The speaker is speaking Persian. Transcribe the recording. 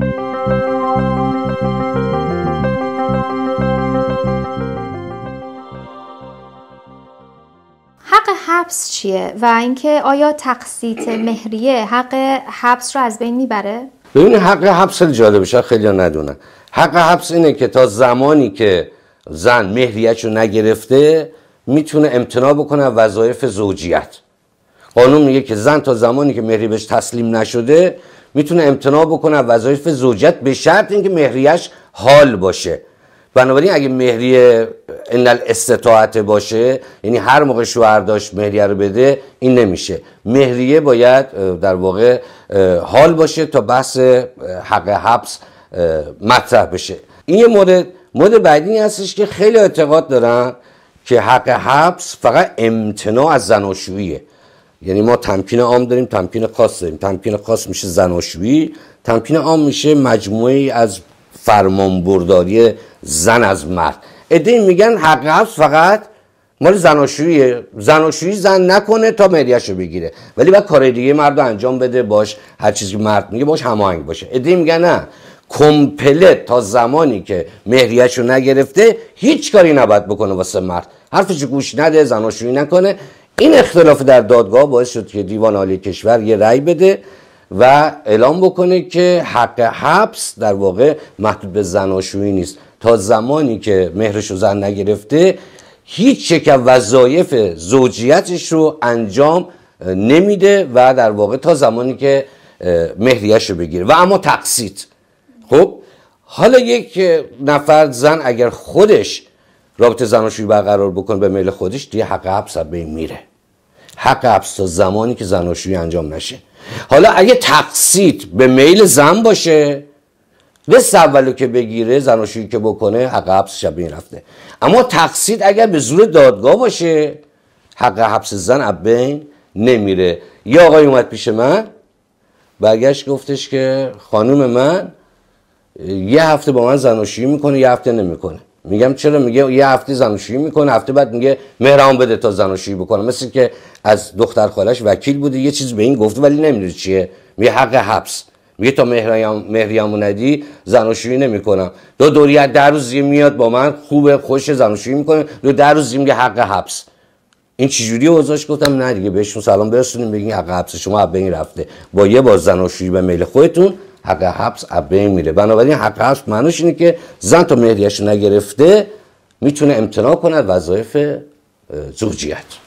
حق حبس چیه و اینکه آیا تقسیط مهریه حق حبس رو از بین میبره ببین حق حبس جالب شد خیلی ندونن حق حبس اینه که تا زمانی که زن مهریهش رو نگرفته میتونه امتناع بکنه وظایف زوجیت قانون میگه که زن تا زمانی که مهری بهش تسلیم نشده میتونه امتناع بکنه وظایف زوجت به شرط اینکه مهریش حال باشه بنابراین اگه مهریه ان الاستطاعت باشه یعنی هر موقع شوهر داشت مهریه رو بده این نمیشه مهریه باید در واقع حال باشه تا بحث حق حبس مطرح بشه این یه مورد مورد بعدی هستش که خیلی اعتقاد دارن که حق حبس فقط امتناع از زناشوییه یعنی ما تمکین عام داریم تمکین خاص داریم تمکین خاص میشه زناشویی تمکین عام میشه مجموعه از فرمانبرداری زن از مرد ایده میگن حق فقط مال زناشویی زناشویی زن نکنه تا رو بگیره ولی بعد کار دیگه مرد انجام بده باش هر چیزی که مرد میگه باش هماهنگ باشه ایده میگن نه کمپله تا زمانی که مهریهشو رو نگرفته هیچ کاری نباید بکنه واسه مرد حرفش گوش نده زناشویی نکنه این اختلاف در دادگاه باعث شد که دیوان عالی کشور یه رأی بده و اعلام بکنه که حق حبس در واقع محدود به زناشویی نیست تا زمانی که مهرش رو زن نگرفته هیچ یک وظایف زوجیتش رو انجام نمیده و در واقع تا زمانی که مهریش رو بگیره و اما تقصید. خب حالا یک نفر زن اگر خودش رابطه زناشویی برقرار بکن به میل خودش دیگه حق حبس به میره حق حبس تا زمانی که زناشویی انجام نشه حالا اگه تقصید به میل زن باشه قصد اولو که بگیره زناشویی که بکنه حق حبس شب این رفته اما تقصید اگر به زور دادگاه باشه حق حبس زن بین نمیره یا آقای اومد پیش من برگشت گفتش که خانوم من یه هفته با من زناشویی میکنه یه هفته نمیکنه میگم چرا میگه یه هفته زناشویی میکنه هفته بعد میگه مهران بده تا زناشویی بکنه مثل که از دختر خالش وکیل بوده یه چیز به این گفته ولی نمیدونی چیه میگه حق حبس میگه تا مهریامو ندی زناشویی نمیکنم دو دوری در روز میاد با من خوبه خوش زناشویی میکنه دو در روز میگه حق حبس این چجوری اوضاعش گفتم نه دیگه بهشون سلام برسونیم بگین حق حبس شما به این رفته با یه باز زناشویی به میل خودتون حق حبس ابه میره بنابراین حق حبس معنیش اینه که زن تا مهریش نگرفته میتونه امتناع کنه وظایف زوجیت